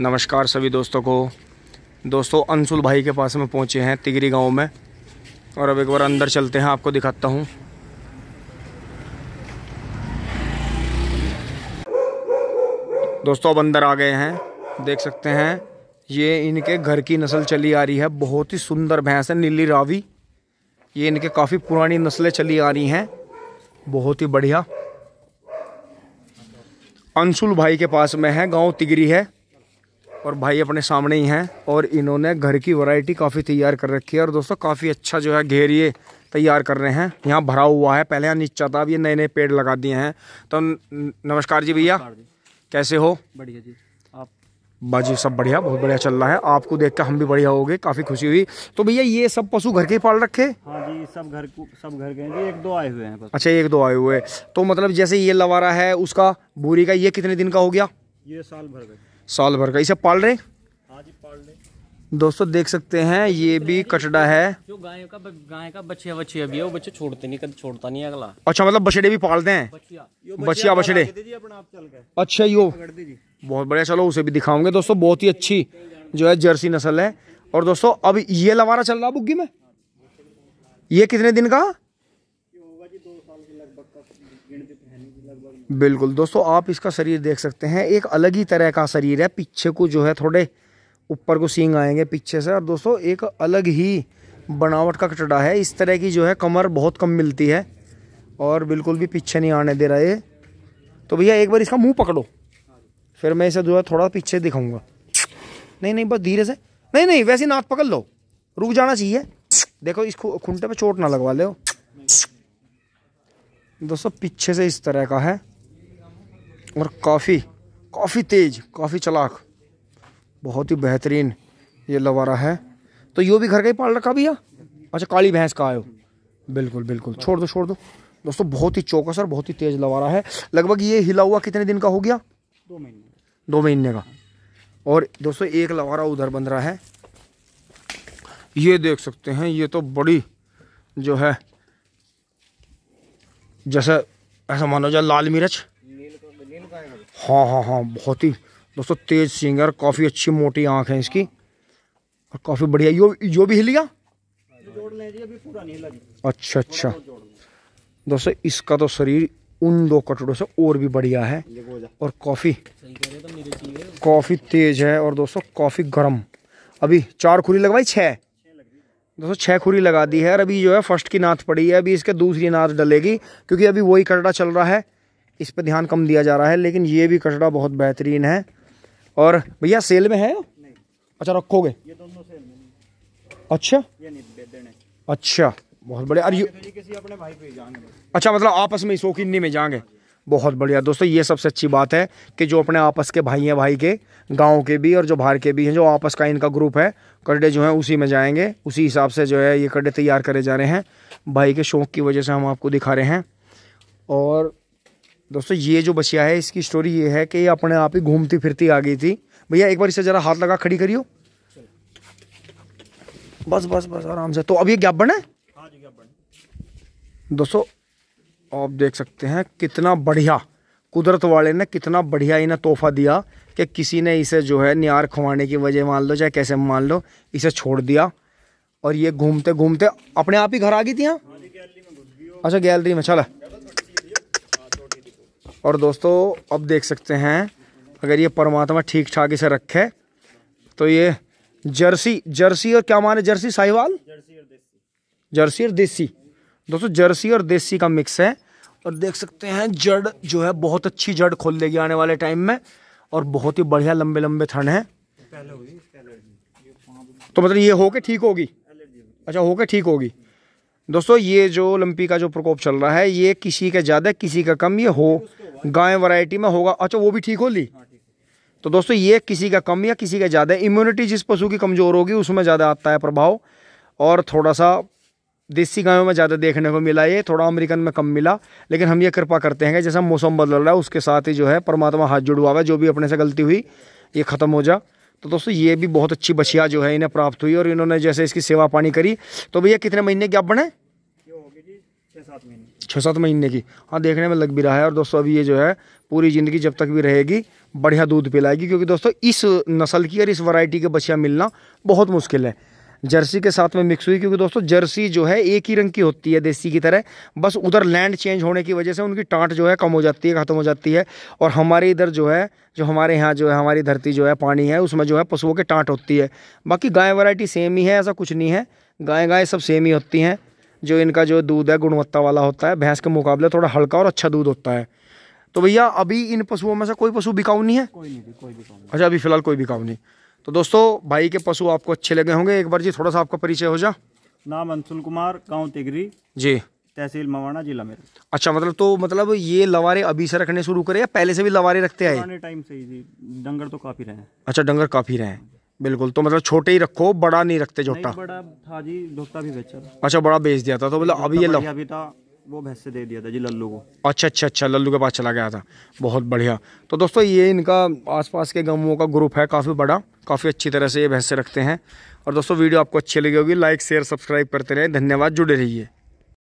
नमस्कार सभी दोस्तों को दोस्तों अंशुल भाई के पास में पहुंचे हैं तिगरी गांव में और अब एक बार अंदर चलते हैं आपको दिखाता हूँ दोस्तों अब अंदर आ गए हैं देख सकते हैं ये इनके घर की नस्ल चली आ रही है बहुत ही सुंदर भैंस है नीली रावी ये इनके काफ़ी पुरानी नस्लें चली आ रही हैं बहुत ही बढ़िया अंशुल भाई के पास में है गांव तिगरी है और भाई अपने सामने ही हैं और इन्होंने घर की वैरायटी काफ़ी तैयार कर रखी है और दोस्तों काफ़ी अच्छा जो है घेर ये तैयार कर रहे हैं यहाँ भरा हुआ है पहले यहाँ नीचा था अब ये नए नए पेड़ लगा दिए हैं तो नमस्कार जी भैया कैसे हो बढ़िया जी आप बाजी सब बढ़िया बहुत बढ़िया चल रहा है आपको देख हम भी बढ़िया हो गए काफ़ी खुशी हुई तो भैया ये सब पशु घर के पाल रखे हाँ जी सब घर सब घर के एक दो आए हुए हैं अच्छा एक दो आए हुए तो मतलब जैसे ये लवारा है उसका बोरी का ये कितने दिन का हो गया ये साल भर गए साल भर का इसे पाल रहे हाँ दोस्तों देख सकते हैं ये तो भी कचड़ा है जो गाय का गाय का बछिया बछिया भी है वो बच्चे छोड़ते नहीं कभी छोड़ता नहीं अगला अच्छा मतलब बछड़े भी पालते हैं बछिया बछड़े अच्छा यो बहुत बढ़िया चलो उसे भी दिखाऊंगे दोस्तों बहुत ही अच्छी जो है जर्सी नस्ल है और दोस्तों अब ये लवारा चल रहा बुग्गी में ये कितने दिन का बिल्कुल दोस्तों आप इसका शरीर देख सकते हैं एक अलग ही तरह का शरीर है पीछे को जो है थोड़े ऊपर को सींग आएंगे पीछे से और दोस्तों एक अलग ही बनावट का कटड़ा है इस तरह की जो है कमर बहुत कम मिलती है और बिल्कुल भी पीछे नहीं आने दे रहा है तो भैया एक बार इसका मुंह पकड़ो फिर मैं इसे जो है थोड़ा पीछे दिखाऊंगा नहीं नहीं बस धीरे से नहीं नहीं वैसे नाथ पकड़ लो रुक जाना चाहिए देखो इस खुंटे पर चोट ना लगवा लो दोस्तों पीछे से इस तरह का है और काफ़ी काफ़ी तेज़ काफ़ी चलाक बहुत ही बेहतरीन ये लवारा है तो यो भी घर का ही पाल रखा भैया अच्छा काली भैंस का आयो बिल्कुल बिल्कुल छोड़ दो छोड़ दो दोस्तों बहुत ही चौकस और बहुत ही तेज़ लवारा है लगभग ये हिला हुआ कितने दिन का हो गया दो महीने दो महीने का और दोस्तों एक लवारा उधर बन रहा है ये देख सकते हैं ये तो बड़ी जो है जैसे ऐसा मानो जाए लाल मिर्च हाँ हाँ हाँ बहुत ही दोस्तों तेज सिंगर काफ़ी अच्छी मोटी आँख है इसकी और काफ़ी बढ़िया यो यो भी हिल गया अच्छा अच्छा दोस्तों इसका तो शरीर उन दो कटड़ों से और भी बढ़िया है और काफी काफी तेज है और दोस्तों काफी गर्म अभी चार खुरी लगवाई छः दोस्तों छः खुरी लगा दी है और अभी जो है फर्स्ट की नाथ पड़ी है अभी इसके दूसरी नाथ डलेगी क्योंकि अभी वही कटड़ा चल रहा है इस पर ध्यान कम दिया जा रहा है लेकिन ये भी कचड़ा बहुत बेहतरीन है और भैया सेल में है अच्छा रखोगे अच्छा अच्छा बहुत बढ़िया अरे तो अच्छा मतलब आपस में शौकीनी में जाएंगे बहुत बढ़िया दोस्तों ये सबसे अच्छी बात है कि जो अपने आपस के भाई हैं भाई के गांव के भी और जो बाहर के भी हैं जो आपस का इनका ग्रुप है कड्डे जो हैं उसी में जाएंगे उसी हिसाब से जो है ये कड्डे तैयार करे जा रहे हैं भाई के शौक़ की वजह से हम आपको दिखा रहे हैं और दोस्तों ये जो बसिया है इसकी स्टोरी ये है कि ये अपने आप ही घूमती फिरती आ गई थी भैया एक बार इसे ज़रा हाथ लगा खड़ी करियो बस बस बस आराम से तो अब ये गैप हाँ है दोस्तों आप देख सकते हैं कितना बढ़िया कुदरत वाले ने कितना बढ़िया इन्हें तोहफा दिया कि किसी ने इसे जो है नियार खुवाने की वजह मान लो चाहे कैसे मान लो इसे छोड़ दिया और ये घूमते घूमते अपने आप ही घर आ गई थी यहाँ हाँ अच्छा गैलरी में चला और दोस्तों अब देख सकते हैं अगर ये परमात्मा ठीक ठाक इसे रखे तो ये जर्सी जर्सी और क्या माने जर्सी साहिवाल जर्सी और देसी दोस्तों जर्सी और देसी का मिक्स है और देख सकते हैं जड़ जो है बहुत अच्छी जड़ खोल लेगी आने वाले टाइम में और बहुत ही बढ़िया लंबे लंबे थन है तो मतलब ये होके ठीक होगी अच्छा होके ठीक होगी दोस्तों ये जो लंपी का जो प्रकोप चल रहा है ये किसी का ज़्यादा किसी का कम ये हो गाय वैरायटी में होगा अच्छा वो भी ठीक हो ली हाँ, तो दोस्तों ये किसी का कम या किसी का ज़्यादा इम्यूनिटी जिस पशु की कमज़ोर होगी उसमें ज़्यादा आता है प्रभाव और थोड़ा सा देसी गायों में ज़्यादा देखने को मिला ये थोड़ा अमेरिकन में कम मिला लेकिन हम ये कृपा करते हैं कि जैसा मौसम बदल रहा है उसके साथ ही जो है परमात्मा हाथ जुड़वा है जो भी अपने से गलती हुई ये ख़त्म हो जा तो दोस्तों ये भी बहुत अच्छी बछिया जो है इन्हें प्राप्त हुई और इन्होंने जैसे इसकी सेवा पानी करी तो भैया कितने महीने की आप बने छः सात महीने छः सात महीने की हाँ देखने में लग भी रहा है और दोस्तों अभी ये जो है पूरी ज़िंदगी जब तक भी रहेगी बढ़िया दूध पिलाएगी क्योंकि दोस्तों इस नस्ल की और इस वैरायटी के बछिया मिलना बहुत मुश्किल है जर्सी के साथ में मिक्स हुई क्योंकि दोस्तों जर्सी जो है एक ही रंग की होती है देसी की तरह बस उधर लैंड चेंज होने की वजह से उनकी टाँट जो है कम हो जाती है ख़त्म हो जाती है और हमारे इधर जो है जो हमारे यहाँ जो है हमारी धरती जो है पानी है उसमें जो है पशुओं की टाँट होती है बाकी गाय वरायटी सेम ही है ऐसा कुछ नहीं है गाय गाय सब सेम ही होती हैं जो इनका जो दूध है गुणवत्ता वाला होता है भैंस के मुकाबले थोड़ा हल्का और अच्छा दूध होता है तो भैया अभी इन पशुओं में से कोई पशु बिकाऊ नहीं है कोई नहीं कोई बिकाऊ अच्छा अभी फिलहाल कोई बिकाऊ नहीं तो दोस्तों भाई के पशु आपको अच्छे लगे होंगे एक बार जी थोड़ा सा आपका परिचय हो जा नाम अंशुल कुमार गाँव तिगरी जी तहसील मवाना जिला में अच्छा मतलब तो मतलब ये लवारे अभी से रखने शुरू करे या पहले से भी लवारे रखते आए टाइम से ही जी डंगर तो काफी रहे अच्छा डंगर काफी रहे हैं बिल्कुल तो मतलब छोटे ही रखो बड़ा नहीं रखते छोटा भी अच्छा बड़ा बेच दिया था तो मतलब अभी ये वो भैंस दे दिया था जी लल्लू को अच्छा अच्छा अच्छा लल्लू के पास चला गया था बहुत बढ़िया तो दोस्तों ये इनका आसपास के गमों का ग्रुप है काफ़ी बड़ा काफ़ी अच्छी तरह से ये भैंसे रखते हैं और दोस्तों वीडियो आपको अच्छी लगी होगी लाइक शेयर सब्सक्राइब करते रहें धन्यवाद जुड़े रहिए